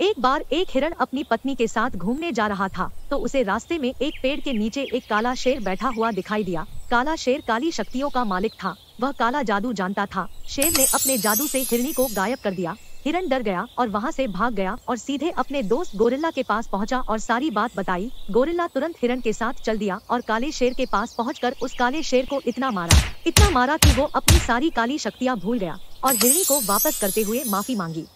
एक बार एक हिरण अपनी पत्नी के साथ घूमने जा रहा था तो उसे रास्ते में एक पेड़ के नीचे एक काला शेर बैठा हुआ दिखाई दिया काला शेर काली शक्तियों का मालिक था वह काला जादू जानता था शेर ने अपने जादू से हिरणी को गायब कर दिया हिरन डर गया और वहाँ से भाग गया और सीधे अपने दोस्त गोरिल्ला के पास पहुँचा और सारी बात बताई गोरिल्ला तुरंत हिरन के साथ चल दिया और काले शेर के पास पहुँच उस काले शेर को इतना मारा इतना मारा की वो अपनी सारी काली शक्तियाँ भूल गया और हिरणी को वापस करते हुए माफी मांगी